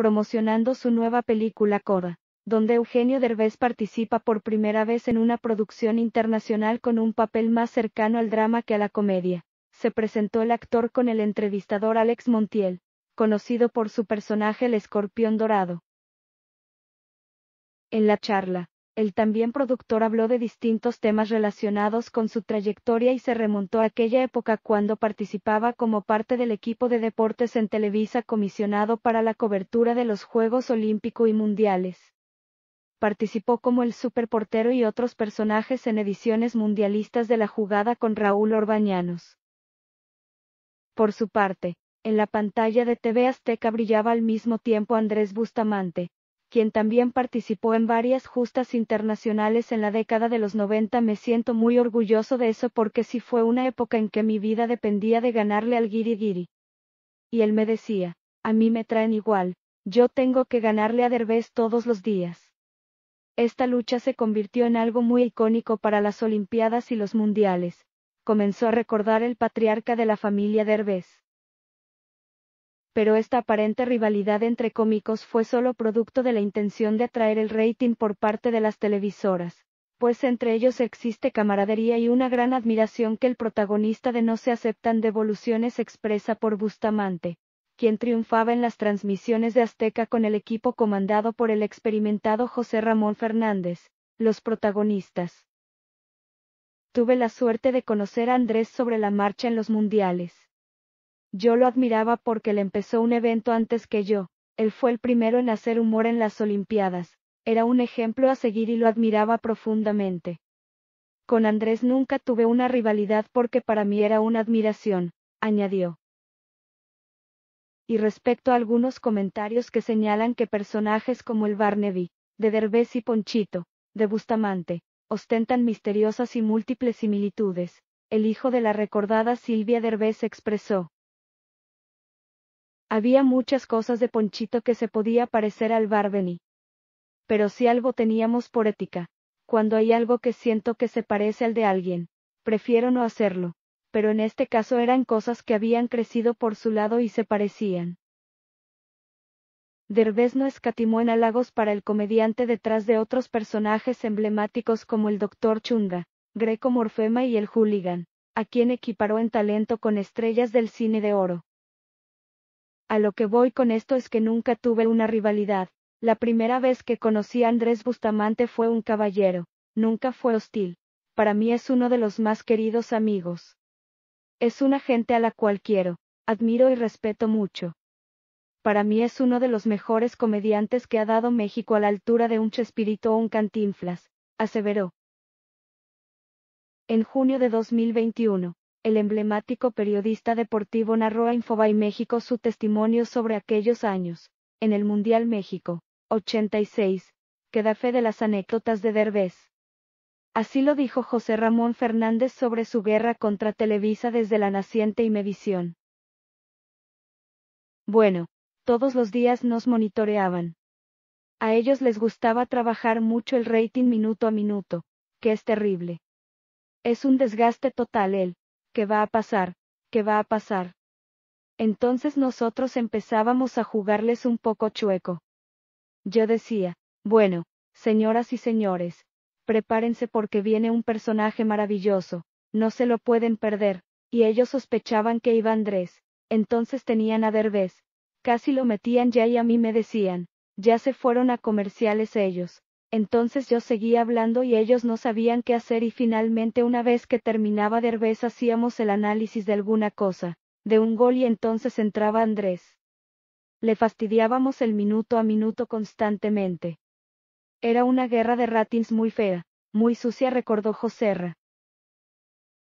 promocionando su nueva película Coda, donde Eugenio Derbez participa por primera vez en una producción internacional con un papel más cercano al drama que a la comedia. Se presentó el actor con el entrevistador Alex Montiel, conocido por su personaje el escorpión dorado. En la charla, el también productor habló de distintos temas relacionados con su trayectoria y se remontó a aquella época cuando participaba como parte del equipo de deportes en Televisa comisionado para la cobertura de los Juegos Olímpico y Mundiales. Participó como el superportero y otros personajes en ediciones mundialistas de la jugada con Raúl Orbañanos. Por su parte, en la pantalla de TV Azteca brillaba al mismo tiempo Andrés Bustamante, quien también participó en varias justas internacionales en la década de los 90. Me siento muy orgulloso de eso porque sí fue una época en que mi vida dependía de ganarle al Giri Y él me decía, a mí me traen igual, yo tengo que ganarle a Derbez todos los días. Esta lucha se convirtió en algo muy icónico para las Olimpiadas y los Mundiales. Comenzó a recordar el patriarca de la familia Derbez pero esta aparente rivalidad entre cómicos fue solo producto de la intención de atraer el rating por parte de las televisoras, pues entre ellos existe camaradería y una gran admiración que el protagonista de No se aceptan devoluciones expresa por Bustamante, quien triunfaba en las transmisiones de Azteca con el equipo comandado por el experimentado José Ramón Fernández, los protagonistas. Tuve la suerte de conocer a Andrés sobre la marcha en los mundiales yo lo admiraba porque le empezó un evento antes que yo, él fue el primero en hacer humor en las Olimpiadas, era un ejemplo a seguir y lo admiraba profundamente. Con Andrés nunca tuve una rivalidad porque para mí era una admiración, añadió. Y respecto a algunos comentarios que señalan que personajes como el Barnaby, de Derbés y Ponchito, de Bustamante, ostentan misteriosas y múltiples similitudes, el hijo de la recordada Silvia Derbés expresó, había muchas cosas de Ponchito que se podía parecer al Barbeni. Pero si algo teníamos por ética, cuando hay algo que siento que se parece al de alguien, prefiero no hacerlo, pero en este caso eran cosas que habían crecido por su lado y se parecían. Derbez no escatimó en halagos para el comediante detrás de otros personajes emblemáticos como el Dr. Chunga, Greco Morfema y el Hooligan, a quien equiparó en talento con estrellas del cine de oro. A lo que voy con esto es que nunca tuve una rivalidad. La primera vez que conocí a Andrés Bustamante fue un caballero, nunca fue hostil. Para mí es uno de los más queridos amigos. Es una gente a la cual quiero, admiro y respeto mucho. Para mí es uno de los mejores comediantes que ha dado México a la altura de un Chespirito o un Cantinflas, aseveró. En junio de 2021, el emblemático periodista deportivo narró a Infobay México su testimonio sobre aquellos años, en el Mundial México, 86, que da fe de las anécdotas de Derbez. Así lo dijo José Ramón Fernández sobre su guerra contra Televisa desde la naciente y Medición. Bueno, todos los días nos monitoreaban. A ellos les gustaba trabajar mucho el rating minuto a minuto, que es terrible. Es un desgaste total él. ¿Qué va a pasar? ¿Qué va a pasar? Entonces nosotros empezábamos a jugarles un poco chueco. Yo decía, bueno, señoras y señores, prepárense porque viene un personaje maravilloso, no se lo pueden perder, y ellos sospechaban que iba Andrés, entonces tenían a Derbez, casi lo metían ya y a mí me decían, ya se fueron a comerciales ellos, entonces yo seguía hablando y ellos no sabían qué hacer y finalmente una vez que terminaba Derbez hacíamos el análisis de alguna cosa, de un gol y entonces entraba Andrés. Le fastidiábamos el minuto a minuto constantemente. Era una guerra de ratings muy fea, muy sucia recordó Joserra.